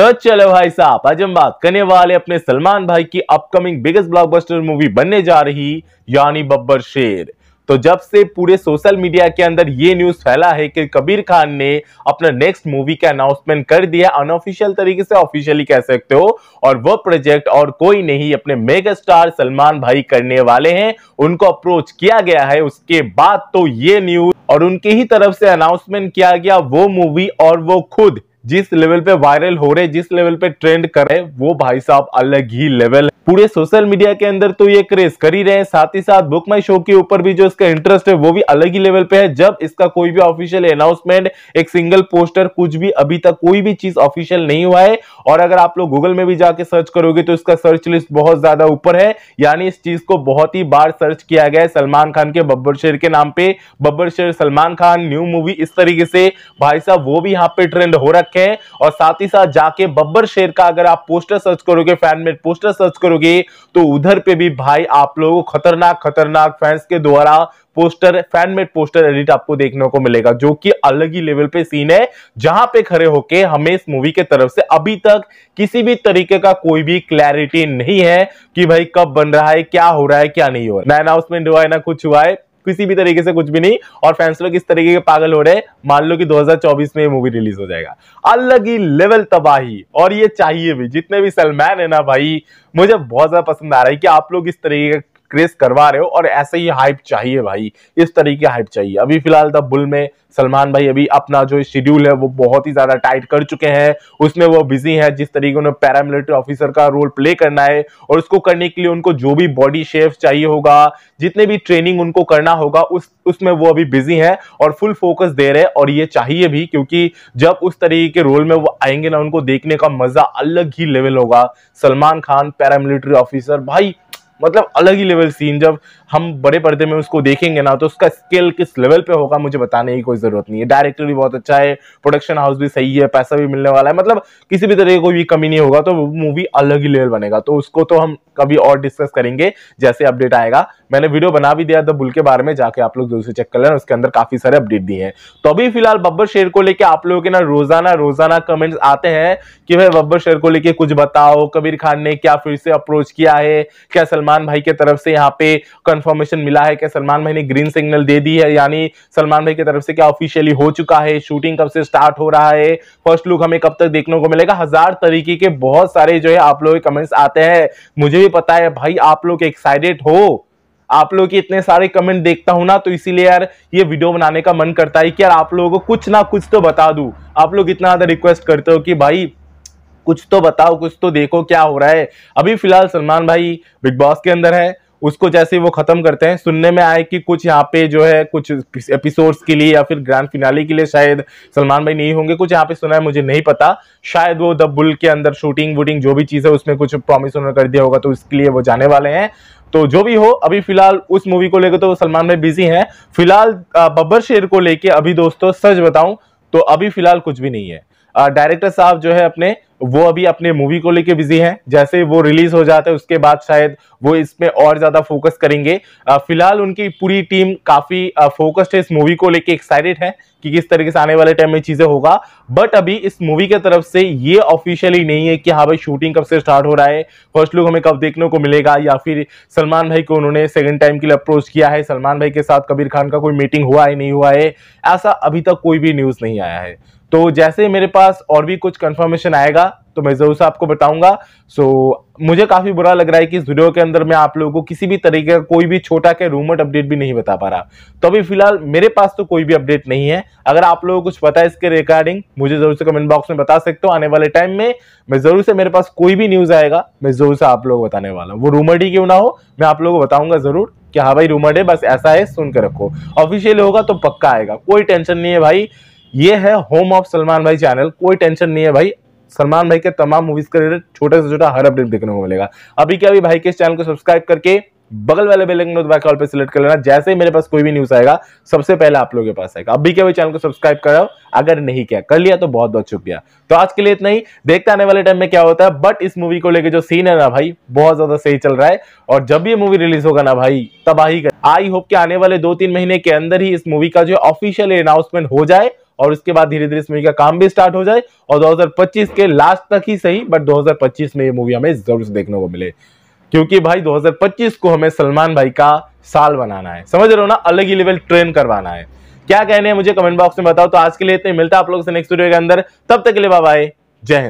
तो चलो भाई साहब आज हम बात करने वाले अपने सलमान भाई की अपकमिंग बिगेस्ट ब्लॉकबस्टर मूवी बनने जा रही यानी बब्बर शेर तो जब से पूरे सोशल मीडिया के अंदर ये न्यूज फैला है कि कबीर खान ने अपना नेक्स्ट मूवी का अनाउंसमेंट कर दिया अनऑफिशियल तरीके से ऑफिशियली कह सकते हो और वो प्रोजेक्ट और कोई नहीं अपने मेगा स्टार सलमान भाई करने वाले हैं उनको अप्रोच किया गया है उसके बाद तो ये न्यूज और उनके ही तरफ से अनाउंसमेंट किया गया वो मूवी और वो खुद जिस लेवल पे वायरल हो रहे जिस लेवल पे ट्रेंड कर रहे वो भाई साहब अलग ही लेवल है पूरे सोशल मीडिया के अंदर तो ये क्रेज कर ही रहे हैं साथ ही साथ बुक माई शो के ऊपर भी जो इसका इंटरेस्ट है वो भी अलग ही लेवल पे है जब इसका कोई भी ऑफिशियल अनाउंसमेंट एक सिंगल पोस्टर कुछ भी अभी तक कोई भी चीज ऑफिशियल नहीं हुआ है और अगर आप लोग गूगल में भी जाके सर्च करोगे तो इसका सर्च लिस्ट बहुत ज्यादा ऊपर है यानी इस चीज को बहुत ही बार सर्च किया गया है सलमान खान के बब्बर शेर के नाम पे बब्बर शेर सलमान खान न्यू मूवी इस तरीके से भाई साहब वो भी यहाँ पे ट्रेंड हो रहा है रखे हैं और साथ ही साथ जाके बब्बर शेर का अगर आप पोस्टर सर्च करोगे फैनमेड पोस्टर सर्च करोगे तो उधर पे भी भाई आप लोगों को खतरनाक खतरनाक फैंस के द्वारा पोस्टर फैनमेड पोस्टर एडिट आपको देखने को मिलेगा जो कि अलग ही लेवल पे सीन है जहां पे खड़े होके हमें इस मूवी के तरफ से अभी तक किसी भी तरीके का कोई भी क्लैरिटी नहीं है कि भाई कब बन रहा है क्या हो रहा है क्या नहीं हो रहा है ना अनाउंसमेंट हुआ है ना कुछ हुआ है किसी भी तरीके से कुछ भी नहीं और फैंस लोग इस तरीके के पागल हो रहे हैं मान लो कि 2024 में ये मूवी रिलीज हो जाएगा अलग ही लेवल तबाही और ये चाहिए भी जितने भी सलमान है ना भाई मुझे बहुत ज्यादा पसंद आ रहा है कि आप लोग इस तरीके का क्रेज करवा रहे हो और ऐसे ही हाइप चाहिए भाई इस तरीके हाइप चाहिए अभी फिलहाल द बुल में सलमान भाई अभी अपना जो शेड्यूल है वो बहुत ही ज्यादा टाइट कर चुके हैं उसमें वो बिजी है जिस तरीके उन्हें पैरामिलिट्री ऑफिसर का रोल प्ले करना है और उसको करने के लिए उनको जो भी बॉडी शेप चाहिए होगा जितने भी ट्रेनिंग उनको करना होगा उस उसमें वो अभी बिजी है और फुल फोकस दे रहे हैं और ये चाहिए भी क्योंकि जब उस तरीके के रोल में वो आएंगे ना उनको देखने का मजा अलग ही लेवल होगा सलमान खान पैरामिलिट्री ऑफिसर भाई मतलब अलग ही लेवल सीन जब हम बड़े पर्दे में उसको देखेंगे ना तो उसका स्केल किस लेवल पे होगा मुझे बताने की कोई ज़रूरत नहीं है डायरेक्टर भी बहुत अच्छा है प्रोडक्शन हाउस भी सही है पैसा भी मिलने वाला है मतलब किसी भी तरह की कोई भी कमी नहीं होगा तो मूवी अलग ही लेवल बनेगा तो उसको तो हम कभी और डिस्कस करेंगे जैसे अपडेट आएगा मैंने वीडियो बना भी दिया द बुल के बारे में जाके आप लोग जरूर से चेक कर लेना उसके अंदर काफ़ी सारे अपडेट दिए हैं तो अभी फिलहाल बब्बर शेर को लेकर आप लोगों के ना रोज़ाना रोज़ाना कमेंट्स आते हैं कि भाई बब्बर शेर को लेकर कुछ बताओ कबीर खान ने क्या फिर से अप्रोच किया है क्या सलमान सलमान भाई के तरफ से यहाँ पे कंफर्मेशन मिला है कि सलमान भाई ने ग्रीन सिग्नल दे दी है यानी सलमान भाई की तरफ से क्या ऑफिशियली हो चुका है शूटिंग कब से स्टार्ट हो रहा है फर्स्ट लुक हमें कब तक देखने को मिलेगा हजार तरीके के बहुत सारे जो है आप लोगों के कमेंट्स आते हैं मुझे भी पता है भाई आप लोग एक्साइटेड हो आप लोग के इतने सारे कमेंट देखता हूं ना तो इसीलिए यार ये वीडियो बनाने का मन करता है कि यार आप लोगों को कुछ ना कुछ तो बता दू आप लोग इतना ज्यादा रिक्वेस्ट करते हो कि भाई कुछ तो बताओ कुछ तो देखो क्या हो रहा है अभी फिलहाल सलमान भाई बिग बॉस के अंदर है उसको जैसे वो खत्म करते हैं सुनने में आए कि कुछ यहाँ पे जो है कुछ एपिसोड्स के लिए या फिर ग्रैंड फिनाली के लिए शायद सलमान भाई नहीं होंगे कुछ यहाँ पे सुना है मुझे नहीं पता शायद वो द बुल के अंदर शूटिंग वूटिंग जो भी चीज़ है उसमें कुछ प्रॉमिस उन्होंने कर दिया होगा तो उसके लिए वो जाने वाले हैं तो जो भी हो अभी फिलहाल उस मूवी को लेकर तो सलमान भाई बिजी हैं फिलहाल बब्बर शेर को लेके अभी दोस्तों सच बताऊं तो अभी फिलहाल कुछ भी नहीं है डायरेक्टर साहब जो है अपने वो अभी अपने मूवी को लेके बिजी हैं जैसे वो रिलीज हो जाते है उसके बाद शायद वो इसमें और ज्यादा फोकस करेंगे फिलहाल उनकी पूरी टीम काफी फोकस्ड है इस मूवी को लेके एक्साइटेड है कि किस तरीके से आने वाले टाइम में चीजें होगा बट अभी इस मूवी के तरफ से ये ऑफिशियली नहीं है कि हाँ भाई शूटिंग कब से स्टार्ट हो रहा है फर्स्ट लुक हमें कब देखने को मिलेगा या फिर सलमान भाई को उन्होंने सेकेंड टाइम के लिए अप्रोच किया है सलमान भाई के साथ कबीर खान का कोई मीटिंग हुआ है नहीं हुआ है ऐसा अभी तक कोई भी न्यूज नहीं आया है तो जैसे ही मेरे पास और भी कुछ कंफर्मेशन आएगा तो मैं ज़रूर से आपको बताऊंगा सो so, मुझे काफ़ी बुरा लग रहा है कि इस वीडियो के अंदर मैं आप लोगों को किसी भी तरीके का कोई भी छोटा के रूमर अपडेट भी नहीं बता पा रहा तो अभी फिलहाल मेरे पास तो कोई भी अपडेट नहीं है अगर आप लोगों को कुछ पता है इसके रिगार्डिंग मुझे ज़रूर से कमेंट बॉक्स में बता सकते हो आने वाले टाइम में मैं ज़रूर से मेरे पास कोई भी न्यूज़ आएगा मैं ज़रूर से आप लोगों को बताने वाला हूँ वो रूमर ही क्यों ना हो मैं आप लोगों को बताऊंगा ज़रूर कि हाँ भाई रूमर है बस ऐसा है सुनकर रखो ऑफिशियल होगा तो पक्का आएगा कोई टेंशन नहीं है भाई ये है होम ऑफ सलमान भाई चैनल कोई टेंशन नहीं है भाई सलमान भाई के तमाम मूवीज के रिलेटेड छोटे से छोटा हर अपडेट देखने को मिलेगा अभी क्या अभी भाई के इस चैनल को सब्सक्राइब करके बगल वाले बेल आइकन दबा कॉल पे सिलेक्ट कर लेना जैसे ही मेरे पास कोई भी न्यूज आएगा सबसे पहले आप लोगों के पास आएगा अभी क्या चैनल को सब्सक्राइब करो अगर नहीं किया कर लिया तो बहुत बहुत शुक्रिया तो आज के लिए इतना ही देखते आने वाले टाइम में क्या होता है बट इस मूवी को लेकर जो सीन है ना भाई बहुत ज्यादा सही चल रहा है और जब ये मूवी रिलीज होगा ना भाई तबाही कर आई होप के आने वाले दो तीन महीने के अंदर ही इस मूवी का जो ऑफिशियल अनाउंसमेंट हो जाए और उसके बाद धीरे धीरे इस मूवी का काम भी स्टार्ट हो जाए और 2025 के लास्ट तक ही सही बट 2025 में ये मूवी हमें जरूर से देखने को मिले क्योंकि भाई 2025 को हमें सलमान भाई का साल बनाना है समझ रहे हो ना अलग ही लेवल ट्रेन करवाना है क्या कहने है? मुझे कमेंट बॉक्स में बताओ तो आज के लिए इतने मिलता है आप लोगों से नेक्स्ट वीडियो के अंदर तब तक के लिए बाबा जय हिंद